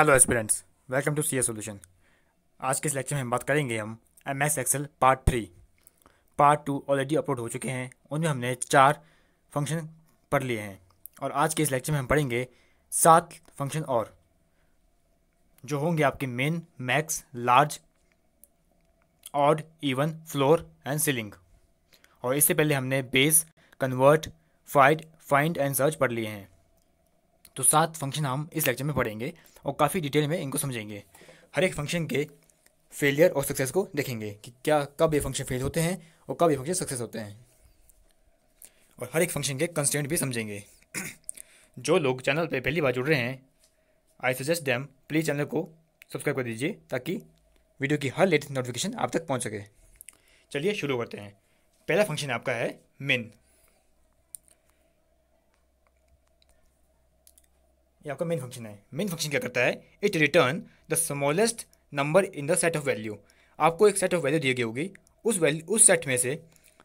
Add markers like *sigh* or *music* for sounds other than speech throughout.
Hello aspirants welcome to C A solution आज के इस लेक्चर में हम बात करेंगे हम M S excel part three part two already upload हो चुके हैं उनमें हमने चार फंक्शन पढ़ लिए हैं और आज के इस लेक्चर में हम पढ़ेंगे सात फंक्शन और जो होंगे आपके min max large odd even floor and ceiling और इससे पहले हमने बेस कन्वर्ट फाइड फाइंड एंड सर्च पढ़ लिए हैं तो सात फंक्शन हम इस लेक्चर में पढ़ेंगे और काफ़ी डिटेल में इनको समझेंगे हर एक फंक्शन के फेलियर और सक्सेस को देखेंगे कि क्या कब ये फंक्शन फेल होते हैं और कब ये फंक्शन सक्सेस होते हैं और हर एक फंक्शन के कंस्टेंट भी समझेंगे *clears throat* जो लोग चैनल पर पहली बार जुड़ रहे हैं I suggest them please channel को सब्सक्राइब कर दीजिए ताकि वीडियो की हर लेटेस्ट नोटिफिकेशन आप तक पहुंच सके चलिए शुरू करते हैं पहला फंक्शन आपका है मिन ये आपका मेन फंक्शन है मेन फंक्शन क्या करता है it return the smallest number in the set of value आपको एक सेट ऑफ वैल्यू दी गई होगी उस वैल्यू उस सेट में से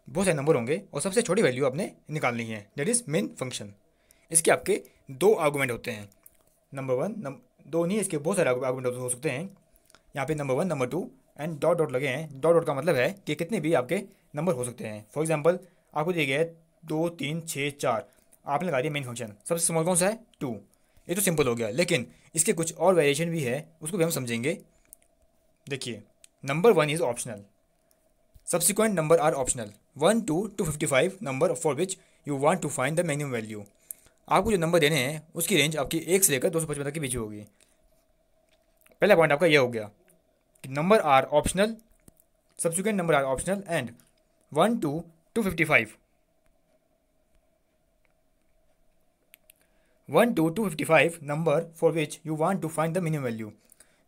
बहुत सारे नंबर होंगे और सबसे छोटी वैल्यू आपने निकालनी है दैट इज़ मेन फंक्शन इसके आपके दो आर्गूमेंट होते हैं नंबर वन नम दो नहीं इसके बहुत सारे आर्गूमेंट हो सकते हैं यहाँ पे number one number two and dot dot लगे हैं डॉट डॉट का मतलब है कि कितने भी आपके नंबर हो सकते हैं फॉर एग्जाम्पल आपको दिया गया है दो तीन छः चार आपने लगा दिया मेन फंक्शन सबसे स्मॉल कौन सा है टू ये तो सिंपल हो गया लेकिन इसके कुछ और वेरिएशन भी है उसको भी हम समझेंगे देखिए number one is optional subsequent number are optional one to two fifty five number for which you want to find the minimum value आपको जो नंबर देने हैं उसकी रेंज आपकी एक से लेकर दो सौ पचपन तक के बीच होगी पहला पॉइंट आपका यह हो गया कि number are optional subsequent number are optional and one to two fifty five one to two fifty five number for which you want to find the minimum value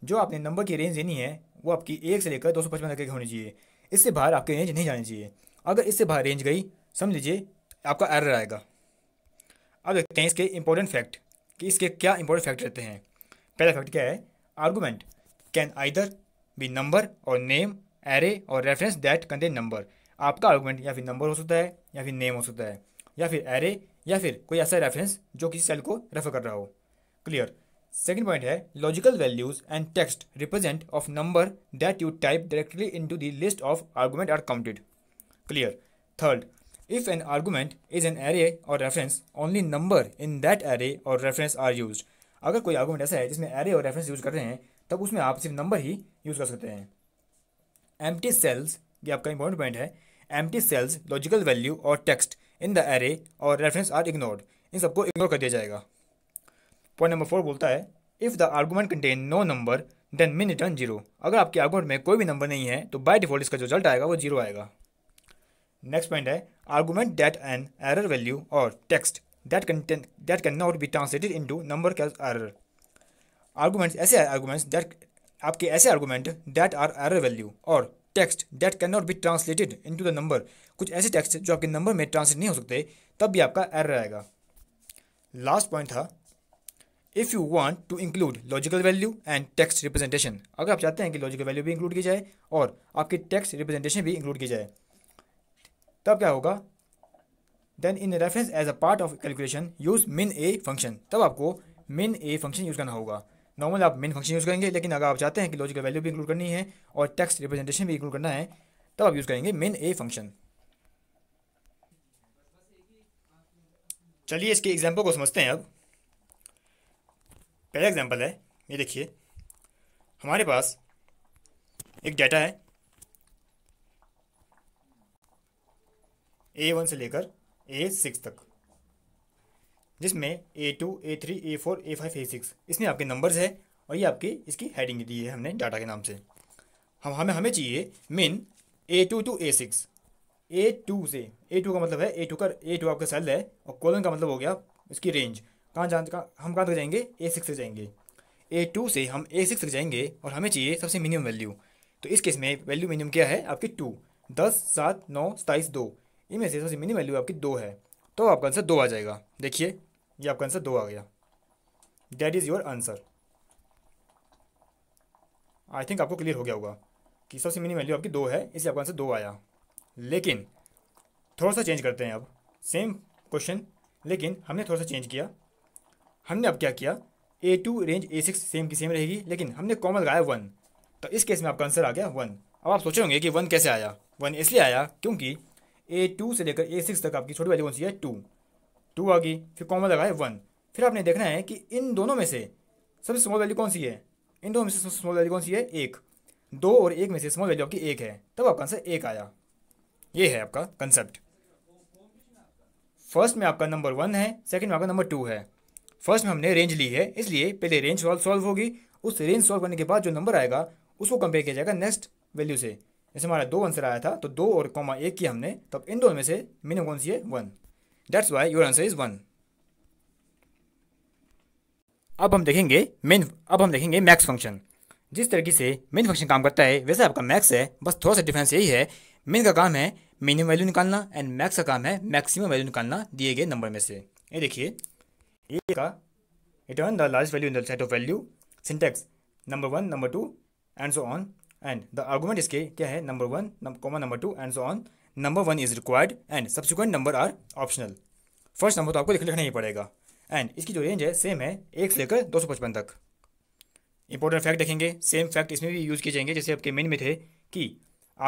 जो आपने नंबर की रेंज देनी है वो आपकी एक से लेकर दो सौ पचपन तक होनी चाहिए इससे बाहर आपकी रेंज नहीं जानी चाहिए अगर इससे बाहर रेंज गई समझ लीजिए आपका एरर आएगा अब देखते हैं इसके इंपॉर्टेंट फैक्ट कि इसके क्या इंपॉर्टेंट फैक्ट रहते हैं पहला फैक्ट क्या है argument can either be number or name array or reference that contain number आपका आर्गूमेंट या फिर नंबर हो सकता है या फिर नेम हो सकता है या फिर एरे या फिर कोई ऐसा रेफरेंस जो किसी सेल को रेफर कर रहा हो क्लियर सेकेंड पॉइंट है logical values and text represent of number that you type directly in to the list of argument are counted clear third if an argument is an array or reference only number in that array or reference are use अगर कोई argument ऐसा है जिसमें array or reference use कर रहे हैं तब उसमें आप सिर्फ नंबर ही यूज कर सकते हैं एम्प्टी सेल्स ये आपका इंपॉर्टेंट पॉइंट है empty cells logical value or text in the array or reference are ignored इन सबको इग्नोर कर दिया जाएगा पॉइंट नंबर फोर बोलता है if the argument contain no number then min return zero अगर आपके आर्गूमेंट में कोई भी नंबर नहीं है तो बाई डिफॉल्ट इसका जो रिजल्ट आएगा वो जीरो आएगा नेक्स्ट पॉइंट है argument that an error value or text that contain that can not be translated in to number cause error arguments ऐसे आर्गूमेंट्स डेट आपके ऐसे argument that are error value or text that can not be translated into the number कुछ ऐसे text जो आपके number में translate नहीं हो सकते तब भी आपका एरर आएगा लास्ट पॉइंट था if you want to include logical value and text representation अगर आप चाहते हैं कि लॉजिकल वैल्यू भी इंक्लूड की जाए और आपकी टेक्स्ट रिप्रेजेंटेशन भी इंक्लूड की जाए तब क्या होगा then in reference as a part of calculation use min A function तब आपको मिन ए फंक्शन यूज़ करना होगा नॉर्मल आप मेन फंक्शन यूज़ करेंगे लेकिन अगर आप चाहते हैं कि लॉजिकल वैल्यू भी इंक्लूड करनी है और टेक्स्ट रिप्रेजेंटेशन भी इंक्लूड करना है तब आप यूज़ करेंगे मेन ए फंक्शन चलिए इसके एग्जाम्पल को समझते हैं अब पहला एग्जाम्पल है ये देखिए हमारे पास एक डाटा है ए वन से लेकर ए सिक्स तक जिसमें A two A three A four A five A six इसमें आपके नंबर्स है और ये आपकी इसकी हेडिंग दी है हमने डाटा के नाम से हम हमें हमें चाहिए min A two to A six A two से ए टू का मतलब है ए टू का ए टू आपका सेल है और कॉलन का मतलब हो गया इसकी रेंज कहाँ जान का हम कहाँ तक जाएंगे ए सिक्स से जाएंगे ए टू से हम ए सिक्स तक जाएंगे और हमें चाहिए सबसे मिनिमम वैल्यू तो इस केस में वैल्यू मिनिमम क्या है आपकी टू दस सात नौ सताईस दो इनमें से सबसे मिनिमम वैल्यू आपकी दो है तो आपका आंसर दो आ जाएगा देखिए ये आपका आंसर दो आ गया that is your answer I think आपको क्लियर हो गया होगा कि सबसे मिनी वैल्यू आपकी दो है इसलिए आपका आंसर दो आया लेकिन थोड़ा सा चेंज करते हैं अब सेम क्वेश्चन लेकिन हमने थोड़ा सा चेंज किया हमने अब क्या किया A two range A six same की सेम रहेगी लेकिन हमने कॉमन लगाया वन तो इस केस में आपका आंसर आ गया वन अब आप सोच रहे होंगे कि वन कैसे आया वन इसलिए आया क्योंकि ए टू से लेकर ए सिक्स तक आपकी छोटी वैल्यू कौन सी है टू टू आ गई फिर कॉमा लगाए वन फिर आपने देखना है कि इन दोनों में से सबसे स्मॉल वैल्यू कौन सी है इन दोनों में से स्मॉल वैल्यू कौन सी है एक दो और एक में से स्मॉल वैल्यू आपकी एक है तब आपका आंसर एक आया ये है आपका कंसेप्ट फर्स्ट में आपका नंबर वन है सेकंड में आपका नंबर टू है फर्स्ट में हमने रेंज ली है इसलिए पहले रेंज सॉल्व होगी उस रेंज सॉल्व करने के बाद जो नंबर आएगा उसको कंपेयर किया जाएगा नेक्स्ट वैल्यू से जैसे हमारा दो आंसर आया था तो दो और कॉमा एक की हमने तब तो इन दोनों में से मिनिमम कौन सी है one that's why your answer is one अब हम देखेंगे मेन अब हम देखेंगे मैक्स फंक्शन जिस तरीके से मेन फंक्शन काम करता है वैसे आपका मैक्स है बस थोड़ा सा डिफरेंस यही है मेन का काम है मिनिमम वैल्यू निकालना एंड मैक्स का काम है मैक्सिमम वैल्यू निकालना दिए गए नंबर में से ये देखिए ए का return the large value in the set of value syntax number one number two and so on and the argument इसके क्या है number one comma number two and so on number one is required and subsequent number are optional first number तो आपको लिखना ही पड़ेगा and इसकी जो range है सेम है एक से लेकर दो सौ पचपन तक इंपॉर्टेंट फैक्ट देखेंगे सेम फैक्ट इसमें भी यूज़ किए जाएंगे जैसे आपके मेन में थे कि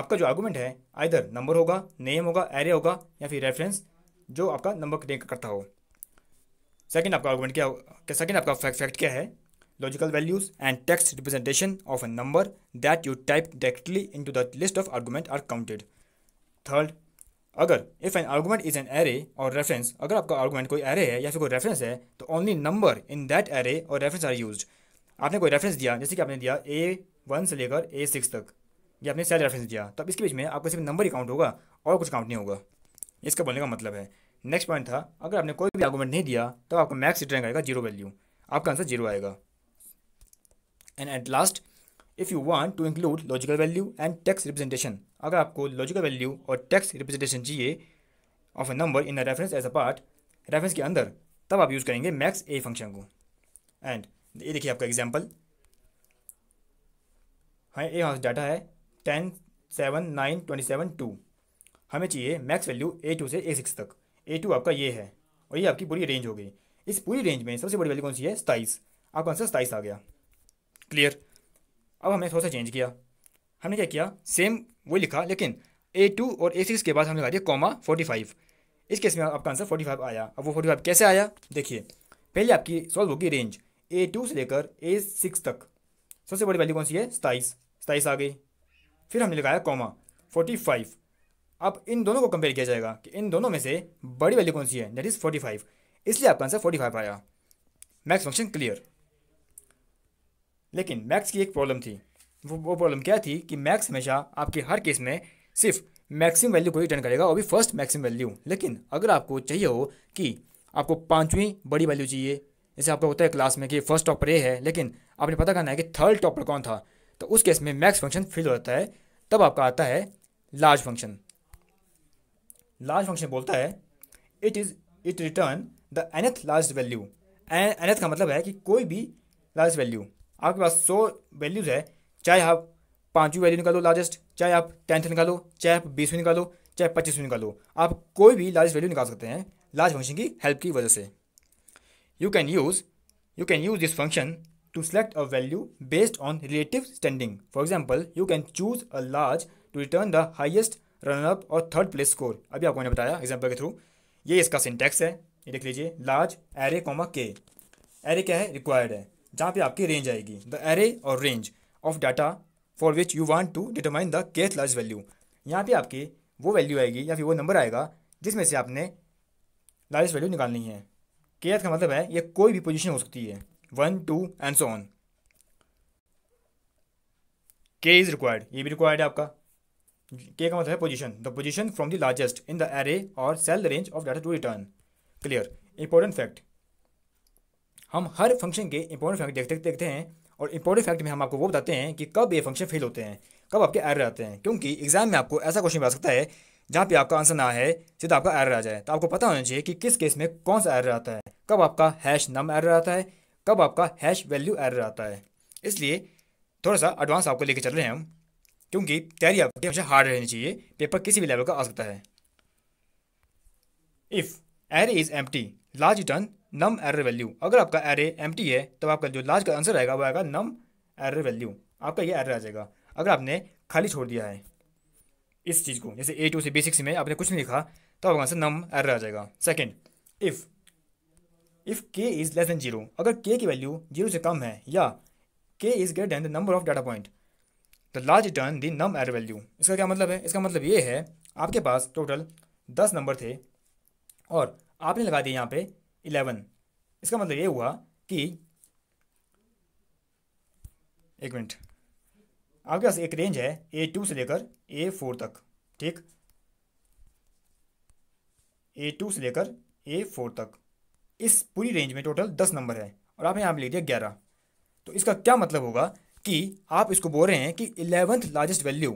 आपका जो आर्गूमेंट है आइधर नंबर होगा नेम होगा एरे होगा या फिर रेफरेंस जो आपका नंबर करता हो सेकेंड आपका आर्गूमेंट क्या सेकेंड आपका फैक्ट क्या है logical values and text representation of a number that you type directly into the list of argument are counted. Third, अगर if an argument is an array or reference अगर आपका argument कोई array है या फिर कोई रेफरेंस है तो only number in that array or reference are use आपने कोई रेफरेंस दिया जैसे कि आपने दिया ए वन से लेकर ए सिक्स तक या आपने सारे रेफरेंस दिया तब तो इसके बीच में आपका सिर्फ नंबर ही काउंट होगा और कुछ काउंट नहीं होगा इसका बोलने का मतलब है नेक्स्ट पॉइंट था अगर आपने कोई भी आर्गूमेंट नहीं दिया तो आपका मैक्स रिटर्न करेगा जीरो वैल्यू आपका आंसर जीरो आएगा and at last if you want to include logical value and text representation अगर आपको लॉजिकल वैल्यू और टैक्स रिप्रेजेंटेशन चाहिए of a number in a reference as a part reference के अंदर तब आप यूज़ करेंगे मैक्स ए फंक्शन को एंड ये देखिए आपका एग्जाम्पल हाँ ए हाउस डाटा है ten seven nine twenty seven to हमें चाहिए मैक्स वैल्यू ए टू से ए सिक्स तक ए टू आपका ये है और ये आपकी पूरी रेंज हो गई इस पूरी रेंज में सबसे बड़ी वैल्यू कौन सी है सताईस आपका आंसर सताईस आ गया क्लियर अब हमने थोड़ा सा चेंज किया हमने क्या किया सेम वो लिखा लेकिन ए टू और ए सिक्स के बाद हमने लगा दिया कॉमा फोर्टी फाइव इस केस में आपका आंसर फोर्टी फाइव आया अब वो फोर्टी फाइव कैसे आया देखिए पहले आपकी सॉल्व होगी रेंज ए टू से लेकर ए सिक्स तक सबसे बड़ी वैल्यू कौन सी है सताइस सताइस आ गई फिर हमने लगाया कॉमा फोर्टी फाइव अब इन दोनों को कंपेयर किया जाएगा कि इन दोनों में से बड़ी वैल्यू कौन सी है दैट इज़ फोर्टी फाइव इसलिए आपका आंसर फोर्टी फाइव आया मैक्स फंक्शन क्लियर लेकिन मैक्स की एक प्रॉब्लम थी वो वो प्रॉब्लम क्या थी कि मैक्स हमेशा आपके हर केस में सिर्फ मैक्सिमम वैल्यू को रिटर्न करेगा और भी फर्स्ट मैक्सिमम वैल्यू लेकिन अगर आपको चाहिए हो कि आपको पाँचवीं बड़ी वैल्यू चाहिए जैसे आपको होता है क्लास में कि फर्स्ट टॉपर ए है लेकिन आपने पता करना है कि थर्ड टॉपर कौन था तो उस केस में मैक्स फंक्शन फिल हो जाता है तब आपका आता है लार्ज फंक्शन लार्ज फंक्शन बोलता है it is it return the nth large value nth का मतलब है कि कोई भी लार्ज वैल्यू आपके पास सौ वैल्यूज़ है चाहे आप पाँचवीं वैल्यू निकालो लार्जेस्ट चाहे आप टेंथ निकालो चाहे आप बीसवीं निकालो चाहे पच्चीसवीं निकालो आप कोई भी लार्जेस्ट वैल्यू निकाल सकते हैं लार्ज फंक्शन की हेल्प की वजह से you can use you can use this function to select a value based on relative standing for example you can choose a large to return the highest runner up or third place score अभी आपको मैंने बताया example के through ये इसका syntax है ये देख लीजिए large array comma k array क्या है रिक्वायर्ड है जहाँ पे आपकी रेंज आएगी the array or range of data for which you want to determine the kth large value यहाँ पे आपकी वो वैल्यू आएगी या फिर वो नंबर आएगा जिसमें से आपने लार्जेस्ट वैल्यू निकालनी है केथ का मतलब है ये कोई भी पोजिशन हो सकती है one two and so on k is required ये भी रिक्वायर्ड है आपका के का मतलब है position the position from the largest in the array or cell range of data to return clear important fact हम हर फंक्शन के इंपॉर्टेंट फैक्ट देखते देखते हैं और इंपॉर्टेंट फैक्ट में हम आपको वो बताते हैं कि कब ये फंक्शन फेल होते हैं कब आपके एरर आते हैं क्योंकि एग्जाम में आपको ऐसा क्वेश्चन आ सकता है जहाँ पे आपका आंसर ना है सीधा आपका एरर आ जाए तो आपको पता होना चाहिए कि किस केस में कौन सा एरर आता है कब आपका हैश नम एरर आता है कब आपका हैश वैल्यू एरर आता है इसलिए थोड़ा सा एडवांस आपको लेके चल रहे हैं हम क्योंकि तैयारी आपकी हमेशा हार्ड रहनी चाहिए पेपर किसी भी लेवल का आ सकता है if array is empty large return num array value अगर आपका एरे एम है तो आपका जो लास्ट का आंसर आएगा वो आएगा नम एरे वैल्यू आपका ये एरे आ जाएगा अगर आपने खाली छोड़ दिया है इस चीज़ को जैसे ए टू से बी सिक्स में आपने कुछ नहीं लिखा तो आपका आंसर नम एरे आ जाएगा second if if k is less than zero अगर के की वैल्यू जीरो से कम है या k is greater than the number of data point the large turn the num array value इसका क्या मतलब है इसका मतलब ये है आपके पास टोटल दस नंबर थे और आपने लगा दिए यहाँ पे इलेवन इसका मतलब ये हुआ कि एक मिनट आपके पास एक रेंज है ए टू से लेकर ए फोर तक ठीक ए टू से लेकर ए फोर तक इस पूरी रेंज में टोटल दस नंबर है और आपने यहाँ पर लिख दिया ग्यारह तो इसका क्या मतलब होगा कि आप इसको बोल रहे हैं कि इलेवंथ लार्जेस्ट वैल्यू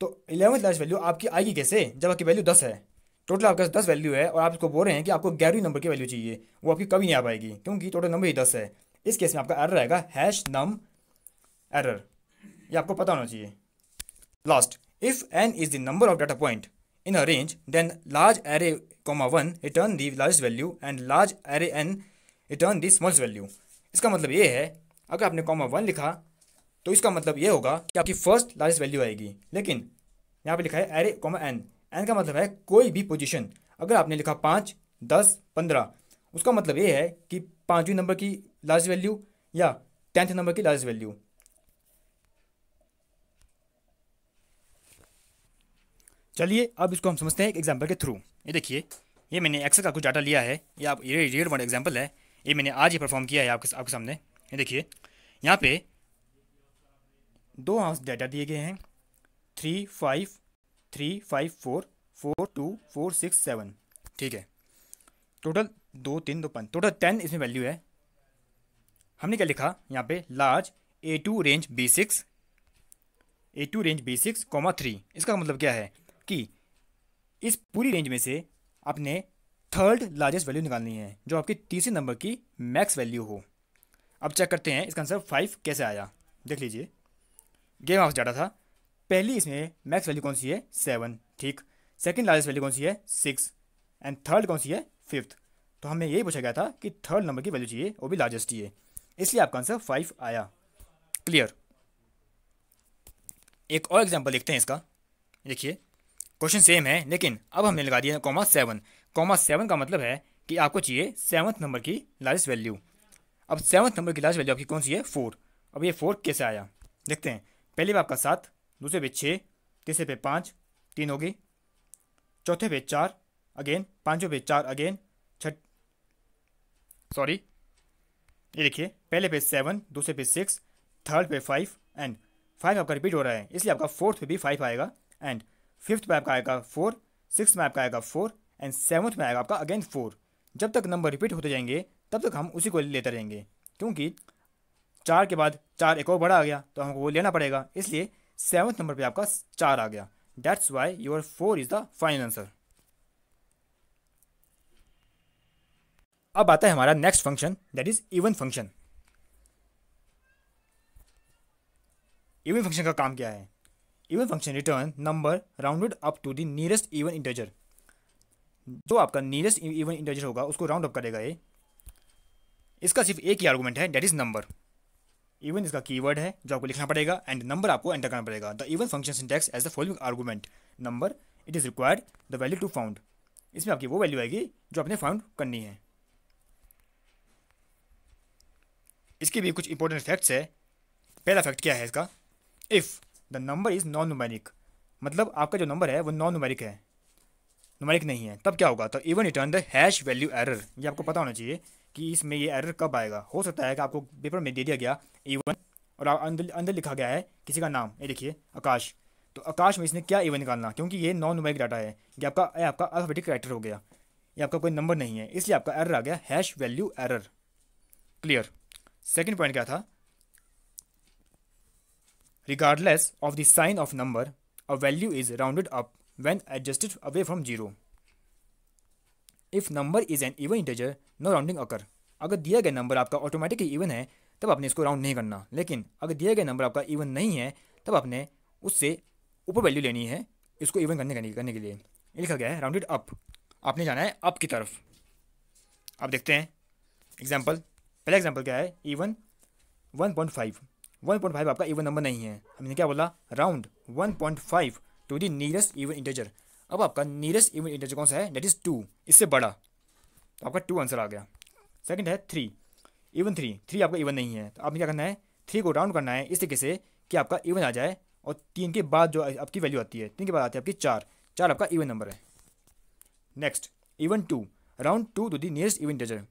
तो इलेवंथ लार्जेस्ट वैल्यू आपकी आएगी कैसे जब आपकी वैल्यू दस है टोटल आपके पास दस वैल्यू है और आप इसको बोल रहे हैं कि आपको ग्यारहवीं नंबर की वैल्यू चाहिए वो आपकी कभी नहीं आ पाएगी क्योंकि टोटल नंबर ही दस है इस केस में आपका एरर रहेगा हैश नम एरर ये आपको पता होना चाहिए last if n is the number of data point in a range then large array comma one return the largest value and large array n return the smallest value इसका मतलब ये है अगर आपने कॉमा वन लिखा तो इसका मतलब ये होगा कि आपकी फर्स्ट लार्जेस्ट वैल्यू आएगी लेकिन यहाँ पे लिखा है एरे कॉमा एन एन का मतलब है कोई भी पोजीशन अगर आपने लिखा पाँच दस पंद्रह उसका मतलब ये है कि पाँचवीं नंबर की लार्ज वैल्यू या टेंथ नंबर की लार्ज वैल्यू चलिए अब इसको हम समझते हैं एक एग्जाम्पल के थ्रू ये देखिए ये मैंने एक्सेल का कुछ डाटा लिया है ये आप ये रियल वर्ल्ड एग्जाम्पल है ये मैंने आज ही परफॉर्म किया है आपके आपके सामने ये देखिए यहाँ पे दो हाउस डाटा दिए गए हैं three five three five four four two four six seven ठीक है टोटल दो तीन दो पाँच टोटल टेन इसमें वैल्यू है हमने क्या लिखा यहाँ पे large A two range B six A two range B six comma three इसका मतलब क्या है कि इस पूरी रेंज में से आपने थर्ड लार्जेस्ट वैल्यू निकालनी है जो आपकी तीसरे नंबर की मैक्स वैल्यू हो अब चेक करते हैं इसका आंसर फाइव कैसे आया देख लीजिए गेम ऑफ ज़्यादा था पहली इसमें मैक्स वैल्यू कौन सी है सेवन ठीक सेकेंड लार्जेस्ट वैल्यू कौन सी है सिक्स एंड थर्ड कौन सी है फिफ्थ तो हमें यही पूछा गया था कि थर्ड नंबर की वैल्यू चाहिए वो भी लार्जेस्ट है इसलिए आपका आंसर फाइव आया क्लियर एक और एग्जाम्पल देखते हैं इसका देखिए क्वेश्चन सेम है लेकिन अब हमने लगा दिया कॉमा सेवन कॉमा सेवन का मतलब है कि आपको चाहिए सेवन्थ नंबर की लार्जेस्ट वैल्यू अब सेवन्थ नंबर की लार्ज वैल्यू आपकी कौन सी है फोर अब ये फोर कैसे आया देखते हैं पहले बार आपका सात दूसरे पे छः तीसरे पे पाँच तीन हो गई चौथे पे चार अगेन पाँचों पे चार अगेन छठ सॉरी ये देखिए पहले पे सेवन दूसरे पे सिक्स थर्ड पे फाइव एंड फाइव आपका रिपीट हो रहा है इसलिए आपका फोर्थ पे भी फाइव आएगा एंड फिफ्थ में आपका आएगा फोर सिक्स में आपका आएगा फोर एंड सेवन्थ में आएगा आपका अगेन फोर जब तक नंबर रिपीट होते जाएंगे तब तक हम उसी को लेते रहेंगे क्योंकि चार के बाद चार एक और बड़ा आ गया तो हमको वो लेना पड़ेगा इसलिए सेवन्थ नंबर पे आपका चार आ गया that's why your four is the final answer अब आता है हमारा next function that is even function even function का काम क्या है even function return number rounded up to the nearest even integer जो आपका नियरेस्ट इवन इंटेजर होगा उसको राउंड अप करेगा ये इसका सिर्फ एक ही आर्गूमेंट है डेट इज़ नंबर इवन इसका कीवर्ड है जो आपको लिखना पड़ेगा एंड नंबर आपको एंटर करना पड़ेगा the even function syntax as the following argument number it is required the value to found इसमें आपकी वो वैल्यू आएगी जो आपने फाउंड करनी है इसके भी कुछ इंपॉर्टेंट फैक्ट्स है पहला फैक्ट क्या है इसका if the number is non numeric मतलब आपका जो नंबर है वो नॉन नुमेरिक है नुमेरिक नहीं है तब क्या होगा तो even return the hash value error ये आपको पता होना चाहिए कि इसमें ये एरर कब आएगा हो सकता है कि आपको पेपर में दे दिया गया इवन और अंदर अंदर लिखा गया है किसी का नाम ये देखिए आकाश तो आकाश में इसने क्या इवन निकालना क्योंकि ये नॉन न्यूमेरिक डाटा है ये आपका ये आपका अल्फाबेटिक कैरेक्टर हो गया ये आपका कोई नंबर नहीं है इसलिए आपका एरर आ गया hash value error clear second point क्या था regardless of the sign of number a value is rounded up when adjusted away from zero if number is an even integer no rounding occur अगर दिया गया number आपका automatically even है तब आपने इसको राउंड नहीं करना लेकिन अगर दिया गया नंबर आपका इवन नहीं है तब आपने उससे ऊपर वैल्यू लेनी है इसको इवन करने करने के लिए लिखा गया है राउंडेड अप आपने जाना है अप की तरफ आप देखते हैं एग्जाम्पल पहला एग्जाम्पल क्या है even one point five one point five आपका इवन नंबर नहीं है हमने क्या बोला round one point five to the nearest even integer अब आपका नियरेस्ट इवन इंटेजर कौन सा है डेट इज़ टू इससे बड़ा तो आपका टू आंसर आ गया सेकंड है थ्री इवन थ्री थ्री आपका इवन नहीं है तो आपने क्या करना है थ्री को राउंड करना है इस तरीके से कि आपका इवन आ जाए और तीन के बाद जो आपकी वैल्यू आती है तीन के बाद आती है आपकी चार चार आपका इवन नंबर है next even two round two to the nearest even integer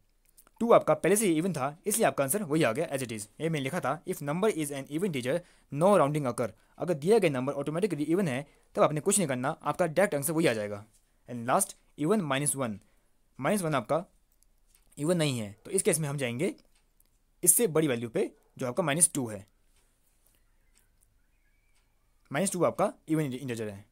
two आपका पहले से ही इवन था इसलिए आपका आंसर वही आ गया एज इट इज़ ये मैंने लिखा था if number is an even integer no rounding occur अगर दिया गया नंबर ऑटोमेटिकली इवन है तब आपने कुछ नहीं करना आपका डायरेक्ट आंसर वही आ जाएगा and last even minus one minus one आपका इवन नहीं है तो इस केस में हम जाएंगे इससे बड़ी वैल्यू पे जो आपका माइनस टू है माइनस टू आपका इवन इंटीजर है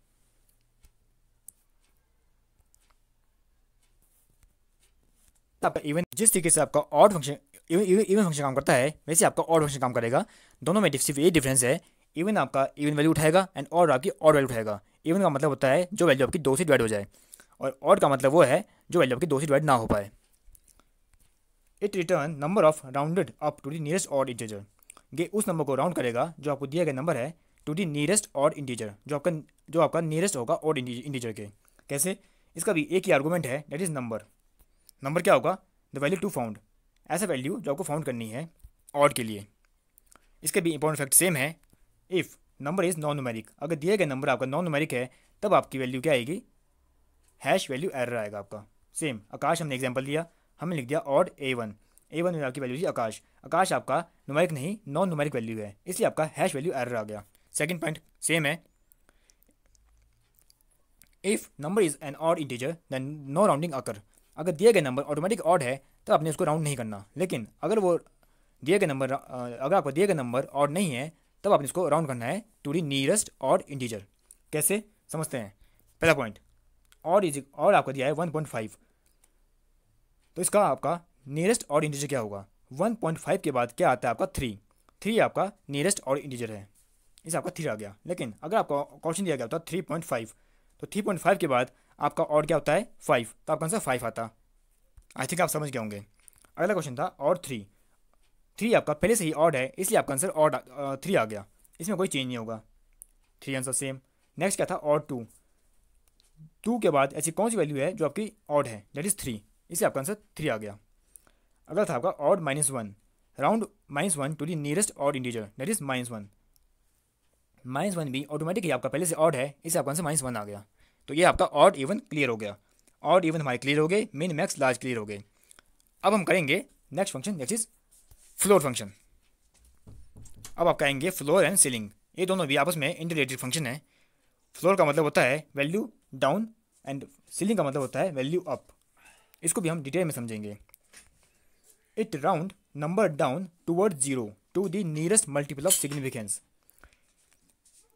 आपका इवन जिस तरीके से आपका ऑड फंक्शन इवन फंक्शन काम करता है वैसे आपका ऑड फंक्शन काम करेगा दोनों में सिर्फ ये डिफरेंस है इवन आपका इवन वैल्यू उठाएगा एंड और आपकी ऑड वैल्यू उठाएगा इवन का मतलब होता है जो वैल्यू आपकी दो से डिवाइड हो जाए और ऑड का मतलब वो है जो वैल्यू आपकी दो से डिवाइड ना हो पाए it return number of rounded up to the nearest odd integer ये उस नंबर को राउंड करेगा जो आपको दिया गया नंबर है to the nearest odd integer जो आपका जो आपका नियरेस्ट होगा ऑड इंटीजर के कैसे इसका भी एक ही आर्गूमेंट है डेट इज़ नंबर नंबर क्या होगा द वैल्यू टू फाउंड ऐसा वैल्यू जो आपको फाउंड करनी है ऑड के लिए इसका भी इंपॉर्टेंट फैक्ट सेम है if number is non numeric अगर दिए गए नंबर आपका नॉन नुमेरिक है तब आपकी वैल्यू क्या आएगी हैश वैल्यू एरर आएगा आपका सेम आकाश हमने एग्जाम्पल दिया हमने लिख दिया odd A one A one में आपकी वैल्यू थी आकाश आकाश आपका नुमरिक नहीं नॉन नुमरिक वैल्यू है इसलिए आपका हैश वैल्यू एरर आ गया सेकेंड पॉइंट सेम है if number is an odd integer then no rounding occur अगर दिए गए नंबर ऑटोमेटिक ऑड है तो आपने उसको राउंड नहीं करना लेकिन अगर वो दिए गए नंबर अगर आपको दिए गए नंबर ऑड नहीं है तब आपने इसको राउंड करना है to the nearest odd integer कैसे समझते हैं पहला पॉइंट और इज और आपका दिया है वन पॉइंट फाइव तो इसका आपका नियरेस्ट और इंटीजर क्या होगा वन पॉइंट फाइव के बाद क्या आता है आपका थ्री थ्री आपका नियरेस्ट और इंटीजर है इस आपका थ्री आ गया लेकिन अगर आपका क्वेश्चन दिया गया होता थ्री पॉइंट फाइव तो थ्री पॉइंट फाइव के बाद आपका और क्या होता है फाइव तो आपका आंसर फाइव आता आई थिंक आप समझ गए होंगे अगला क्वेश्चन था और थ्री थ्री आपका पहले से ही ऑड है इसलिए आपका आंसर ऑड थ्री आ गया इसमें कोई चेंज नहीं होगा थ्री आंसर सेम नेक्स्ट क्या था और टू टू के बाद ऐसी कौन सी वैल्यू है जो आपकी ऑड है दैट इज़ थ्री इसलिए आपका आंसर थ्री आ गया अगला था आपका odd minus one round minus one to the nearest odd integer that is minus one minus one भी ऑटोमेटिकली आपका पहले से ऑड है इसे आपका आंसर माइनस वन आ गया तो ये आपका ऑड इवन क्लियर हो गया ऑड इवन हमारे क्लियर हो गए मीन मैक्स लार्ज क्लियर हो गए अब हम करेंगे next function that is floor function अब आप कहेंगे फ्लोर एंड सीलिंग ये दोनों भी आपस में इंटरलेटेड फंक्शन है फ्लोर का मतलब होता है वैल्यू डाउन एंड सीलिंग का मतलब होता है वैल्यू अप इसको भी हम डिटेल में समझेंगे it round number down toward zero to the nearest multiple of significance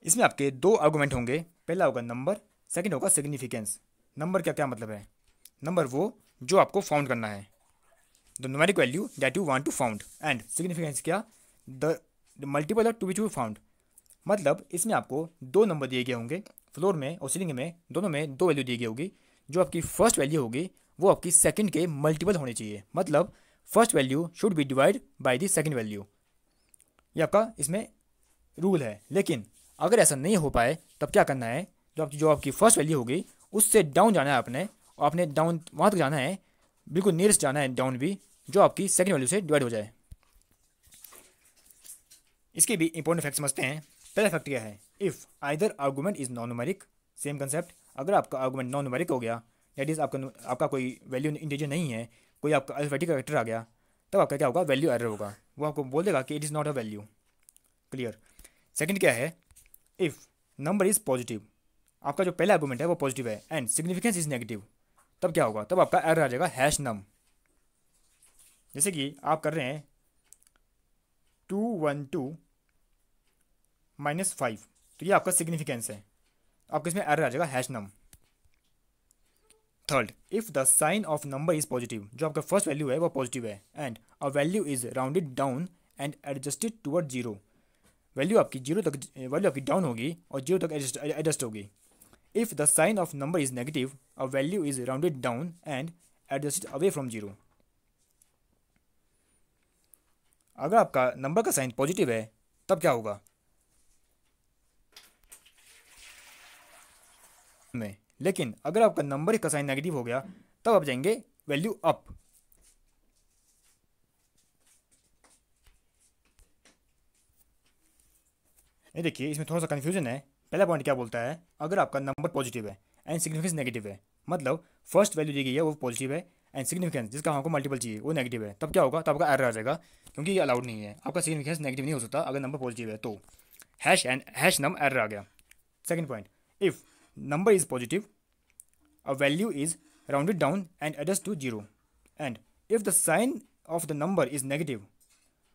इसमें आपके दो आर्गूमेंट होंगे पहला होगा नंबर सेकेंड होगा सिग्निफिकेंस नंबर का क्या मतलब है नंबर वो जो आपको फाउंड करना है the numeric value that you want to found and significance क्या the multiple of to be to found मतलब इसमें आपको दो नंबर दिए गए होंगे फ्लोर में और सीलिंग में दोनों में दो वैल्यू दी गई होगी जो आपकी फर्स्ट वैल्यू होगी वो आपकी सेकंड के मल्टीपल होनी चाहिए मतलब first value should be divide by the second value ये आपका इसमें रूल है लेकिन अगर ऐसा नहीं हो पाए तब क्या करना है जो आपकी जो आपकी फर्स्ट वैल्यू होगी उससे डाउन जाना है आपने और आपने डाउन वहाँ तक जाना है बिल्कुल नियरेस्ट जाना है डाउन भी जो आपकी सेकेंड वैल्यू से डिवाइड हो जाए इसके भी इंपॉर्टेंट फैक्ट समझते हैं पहला फैक्ट क्या है if either argument is non numeric same concept अगर आपका आर्गूमेंट नॉन नुमेरिक हो गया दैट इज़ आपका आपका कोई वैल्यू इंटीजर नहीं है कोई आपका अल्फेटिक करेक्टर आ गया तब आपका क्या होगा वैल्यू एरर होगा वो आपको बोल देगा कि it is not a value clear second क्या है इफ़ नंबर इज़ पॉजिटिव आपका जो पहला आर्गूमेंट है वो पॉजिटिव है एंड सिग्निफिकेंस इज़ नेगेटिव तब क्या होगा तब आपका एरर आ जाएगा हैश नम जैसे कि आप कर रहे हैं two one two minus five तो ये आपका सिग्निफिकेंस है आपको इसमें एरर आ जाएगा hash num third if the sign of number is positive जो आपका फर्स्ट वैल्यू है वो पॉजिटिव है and a value is rounded down and adjusted toward zero value आपकी जीरो तक वैल्यू आपकी डाउन होगी और जीरो तक एडजस्ट होगी if the sign of number is negative a value is rounded down and adjusted away from zero अगर आपका number का साइन पॉजिटिव है तब क्या होगा में लेकिन अगर आपका नंबर ही कसाइन नेगेटिव हो गया तब आप जाएंगे वैल्यू अप ये देखिए इसमें थोड़ा सा कन्फ्यूजन है पहला पॉइंट क्या बोलता है अगर आपका नंबर पॉजिटिव है एंड सिग्निफिकेंस नेगेटिव है मतलब फर्स्ट वैल्यू दी गई है वो पॉजिटिव है एंड सिग्निफिकेंस जिसका हमको मल्टीपल चाहिए वो नेगेटिव है तब क्या होगा तब आपका एरर आ जाएगा क्योंकि ये अलाउड नहीं है आपका सिग्निफिकेंस नेगेटिव नहीं हो सकता अगर नंबर पॉजिटिव है तो hash and hash num error आ गया second point if number is positive, a value is rounded down and adjust to zero. And if the sign of the number is negative,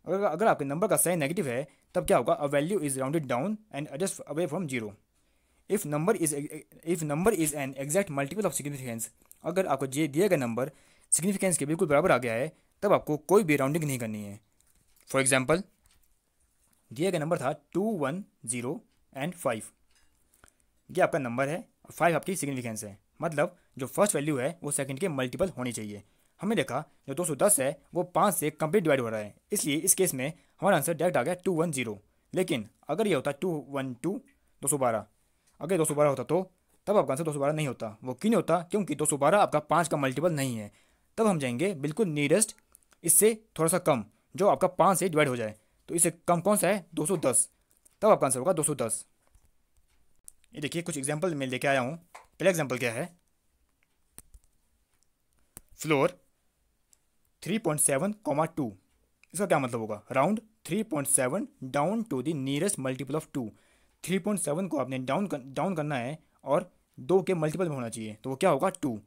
अगर अगर आपके number का sign negative है तब क्या होगा a value is rounded down and adjust away from zero if number is if number is an exact multiple of significance अगर आपको ये दिया गया नंबर सिग्निफिकेंस के बिल्कुल बराबर आ गया है तब आपको कोई भी राउंडिंग नहीं करनी है फॉर एग्जाम्पल दिया गया नंबर था two one zero and five ये आपका नंबर है और फाइव आपकी सिग्निफिकेंस है मतलब जो फर्स्ट वैल्यू है वो सेकंड के मल्टीपल होनी चाहिए हमने देखा जो 210 है वो पाँच से कंप्लीट डिवाइड हो रहा है इसलिए इस केस में हमारा आंसर डायरेक्ट आ गया टू वन जीरो लेकिन अगर ये होता टू वन टू दो सौ बारह अगर दो सौ बारह होता तो तब आपका आंसर दो सौ बारह नहीं होता वो क्यों नहीं होता क्योंकि दो सौ बारह आपका पाँच का मल्टीपल नहीं है तब हम जाएंगे बिल्कुल नीरेस्ट इससे थोड़ा सा कम जो आपका पाँच से डिवाइड हो जाए तो इससे कम कौन सा है दो सौ दस तब आपका आंसर होगा दो सौ दस ये देखिए कुछ एग्जाम्पल मैं लेके आया हूँ पहला एग्जाम्पल क्या है floor three point seven comma two इसका क्या मतलब होगा round three point seven down to the nearest multiple of two three point seven को आपने डाउन कर, डाउन करना है और दो के मल्टीपल में होना चाहिए तो वो क्या होगा टू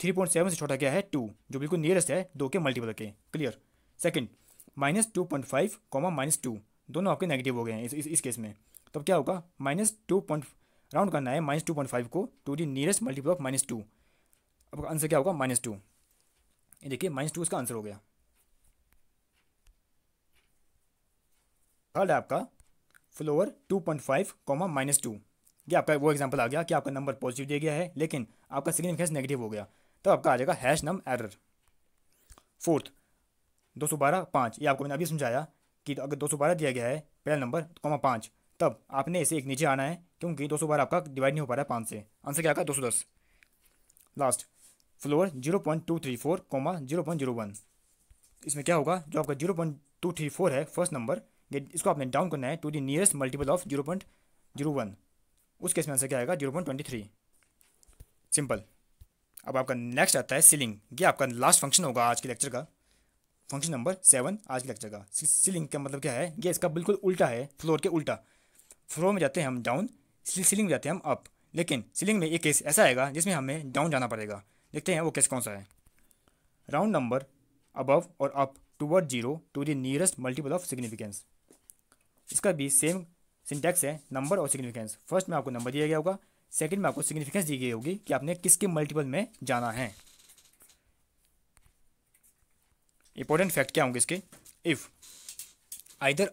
थ्री पॉइंट सेवन से छोटा क्या है टू जो बिल्कुल नियरेस्ट है दो के मल्टीपल के clear second minus two point five comma minus two दोनों आपके नेगेटिव हो गए हैं इस, इस, इस केस में तब क्या होगा माइनस टू पॉइंट राउंड करना है माइनस टू पॉइंट फाइव को to the nearest multiple of minus two अब आंसर क्या होगा माइनस टू ये देखिए माइनस टू इसका आंसर हो गया थर्ड है आपका floor two point five comma minus two ये आपका वो एग्जाम्पल आ गया कि आपका नंबर पॉजिटिव दे गया है लेकिन आपका सिग्निफिकेंस नेगेटिव हो गया तो आपका आ जाएगा हैश नम एरर फोर्थ दो सौ बारह पाँच ये आपको मैंने अभी समझाया कि तो अगर दो सौ बारह दिया गया है पहला नंबर कॉमा पाँच तब आपने इसे एक नीचे आना है क्योंकि दो सौ आपका डिवाइड नहीं हो पा रहा है पाँच से आंसर क्या आएगा दो सौ दस last floor zero point two three four comma zero point zero one इसमें क्या होगा जो आपका zero point two three four है फर्स्ट नंबर ये इसको आपने डाउन करना है to the nearest multiple of zero point zero one उस केस में आंसर क्या आएगा zero point twenty three simple अब आपका नेक्स्ट आता है सीलिंग ये आपका लास्ट फंक्शन होगा आज के लेक्चर का फंक्शन नंबर सेवन आज के लेक्चर का सीलिंग का मतलब क्या है ये इसका बिल्कुल उल्टा है फ्लोर के उल्टा फ्लोर में जाते हैं हम डाउन सीलिंग जाते हैं हम अप लेकिन सीलिंग में एक केस ऐसा आएगा जिसमें हमें डाउन जाना पड़ेगा देखते हैं वो केस कौन सा है राउंड नंबर अबव और up toward zero to the nearest multiple of significance इसका भी सेम सिंटेक्स है नंबर और सिग्निफिकेंस फर्स्ट में आपको नंबर दिया गया होगा सेकेंड में आपको सिग्निफिकेंस दी गई होगी कि आपने किसके मल्टीपल में जाना है इंपॉर्टेंट फैक्ट क्या होंगे इसके if either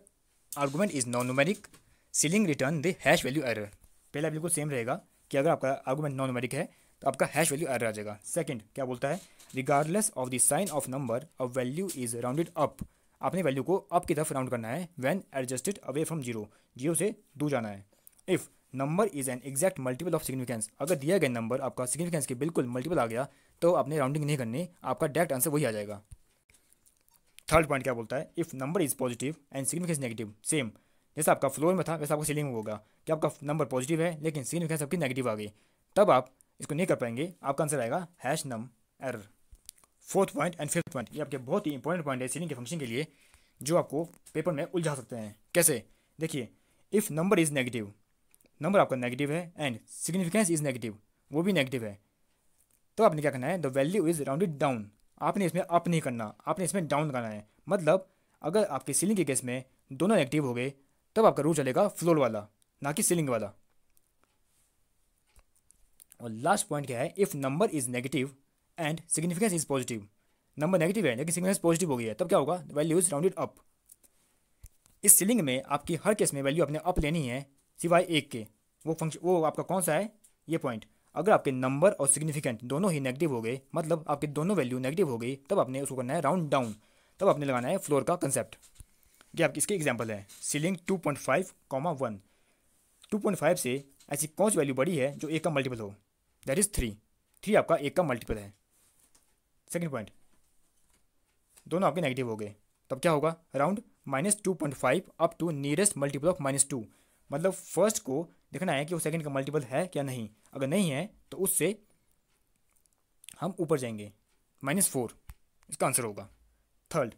argument is non numeric ceiling return the hash value error पहला बिल्कुल सेम रहेगा कि अगर आपका आर्गूमेंट नॉन न्यूमेरिक है तो आपका हैश वैल्यू एर आ जाएगा सेकंड क्या बोलता है regardless of the sign of number a value is rounded up आपने वैल्यू को अप की तरफ राउंड करना है when adjusted away from zero zero से दूर जाना है if number is an exact multiple of significance अगर दिया गया नंबर आपका सिग्निफिकेंस के बिल्कुल मल्टीपल आ गया तो आपने राउंडिंग नहीं करनी आपका डायरेक्ट आंसर वही आ जाएगा थर्ड पॉइंट क्या बोलता है if number is positive and significance negative same जैसे आपका फ्लोर में था वैसा आपका सीलिंग होगा कि आपका नंबर पॉजिटिव है लेकिन सी आपकी सबकी नेगेटिव आ गई तब आप इसको नहीं कर पाएंगे आपका आंसर आएगा hash num error fourth point and fifth point ये आपके बहुत ही इंपॉर्टेंट पॉइंट है सीलिंग के फंक्शन के लिए जो आपको पेपर में उलझा सकते हैं कैसे देखिए if number is negative number आपका नेगेटिव है एंड सिग्निफिकेंस इज़ नेगेटिव वो भी नेगेटिव है तो आपने क्या करना है the value is rounded down आपने इसमें अप नहीं करना आपने इसमें डाउन करना है मतलब अगर आपके सीलिंग के केस में दोनों नेगेटिव हो गए तब आपका रूल चलेगा फ्लोर वाला ना कि सीलिंग वाला और लास्ट पॉइंट क्या है if number is negative and significance is positive number negative है लेकिन सिग्निफिकेंस पॉजिटिव हो गई है तब क्या होगा वैल्यू इज राउंडेड अप इस सीलिंग में आपकी हर केस में वैल्यू अपने अप लेनी है सिवाय एक के वो फंक्शन वो आपका कौन सा है ये पॉइंट अगर आपके नंबर और सिग्निफिकेंट दोनों ही नेगेटिव हो गए मतलब आपके दोनों वैल्यू नेगेटिव हो गई तब आपने उसको करना है राउंड डाउन तब आपने लगाना है फ्लोर का कंसेप्ट कि आपकी इसकी एग्जाम्पल है ceiling two point five comma one two point five से ऐसी कौन सी वैल्यू बड़ी है जो एक का मल्टीपल हो दैट इज़ थ्री थ्री आपका एक का मल्टीपल है सेकेंड पॉइंट दोनों आपके नेगेटिव हो गए तब क्या होगा around minus two point five up to nearest multiple of minus two मतलब फर्स्ट को देखना है कि वो सेकेंड का मल्टीपल है क्या नहीं अगर नहीं है तो उससे हम ऊपर जाएंगे माइनस फोर इसका आंसर होगा third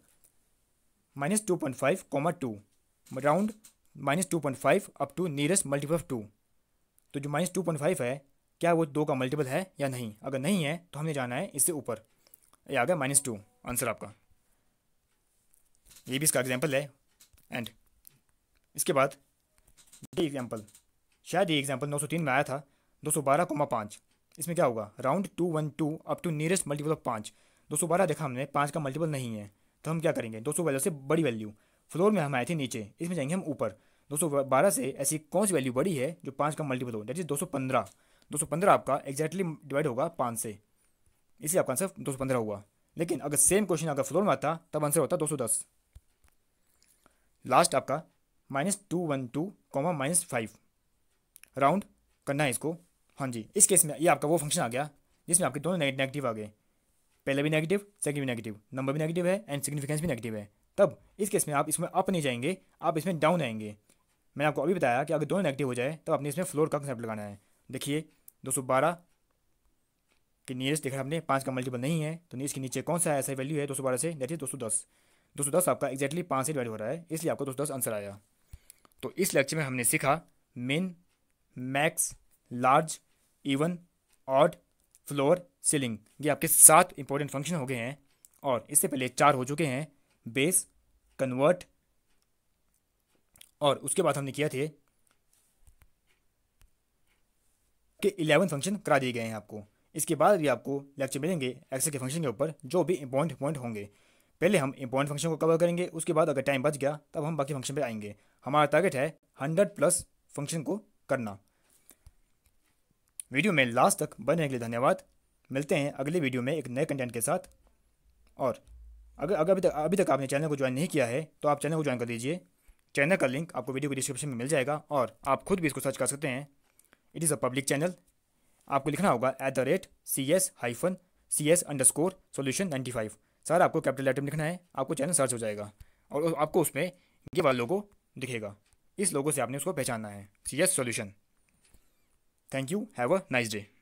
minus two point five comma two round minus two point five up to nearest multiple of two तो जो माइनस टू पॉइंट फाइव है क्या वो दो का मल्टीपल है या नहीं अगर नहीं है तो हमने जाना है इससे ऊपर ये आ गया माइनस टू आंसर आपका ये भी इसका एग्जाम्पल है एंड इसके बाद ये एग्जाम्पल शायद ये एग्जाम्पल 903 में आया था दो सौ बारह कोमा पाँच इसमें क्या होगा round two one two up to nearest multiple of पाँच दो सौ बारह देखा हमने पाँच का मल्टीपल नहीं है तो हम क्या करेंगे दो से बड़ी वैल्यू फ्लोर में हम आए थे नीचे इसमें जाएंगे हम ऊपर 212 से ऐसी कौन सी वैल्यू बड़ी है जो पाँच का मल्टीपल हो दैट इज 215 215 आपका एग्जैक्टली डिवाइड होगा पाँच से इसलिए आपका आंसर 215 हुआ लेकिन अगर सेम क्वेश्चन अगर फ्लोर में आता तब आंसर होता 210 लास्ट आपका minus two one two comma minus five round करना है इसको हाँ जी इस केस में ये आपका वो फंक्शन आ गया जिसमें आपके दोनों नेगेटिव आ गए पहले भी नेगेटिव सेकंड भी नेगेटिव नंबर भी नेगेटिव है एंड सिग्निफिकेंस भी नेगेटिव है तब इस केस में आप इसमें अप नहीं जाएंगे आप इसमें डाउन आएंगे मैंने आपको अभी बताया कि अगर दोनों नेगेटिव हो जाए तो आपने इसमें फ्लोर का कंसेप्ट लगाना है देखिए दो सौ बारह के नियरेस्ट देखा आपने पाँच का मल्टीपल नहीं है तो इसके नीचे कौन सा ऐसा वैल्यू है दो सौ बारह से देखिए दो सौ दस दो सौ दस आपका एक्जैक्टली पाँच से डिवाइड हो रहा है इसलिए आपका दो सौ दस आंसर आया तो इस लेक्चर में हमने सीखा min max large even odd floor ceiling ये आपके सात इंपॉर्टेंट फंक्शन हो गए हैं और इससे पहले चार हो चुके हैं बेस कन्वर्ट और उसके बाद हमने किया थे कि इलेवन फंक्शन करा दिए गए हैं आपको इसके बाद भी आपको लेक्चर मिलेंगे एक्सेल के फंक्शन के ऊपर जो भी इंपॉर्टेंट पॉइंट होंगे पहले हम इंपॉर्टेंट फंक्शन को कवर करेंगे उसके बाद अगर टाइम बच गया तब हम बाकी फंक्शन पे आएंगे हमारा टारगेट है हंड्रेड प्लस फंक्शन को करना वीडियो में लास्ट तक बने के लिए धन्यवाद मिलते हैं अगले वीडियो में एक नए कंटेंट के साथ और अगर अगर अभी तक अभी तक आपने चैनल को ज्वाइन नहीं किया है तो आप चैनल को ज्वाइन कर लीजिए चैनल का लिंक आपको वीडियो के डिस्क्रिप्शन में मिल जाएगा और आप खुद भी इसको सर्च कर सकते हैं it is a public channel आपको लिखना होगा at the rate C S hyphen C S underscore solution ninety five sir आपको कैपिटल आइटम लिखना है आपको चैनल सर्च हो जाएगा और आपको उसमें ये वाला लोगो दिखेगा इस लोगो से आपने उसको पहचानना है C S solution thank you have a nice day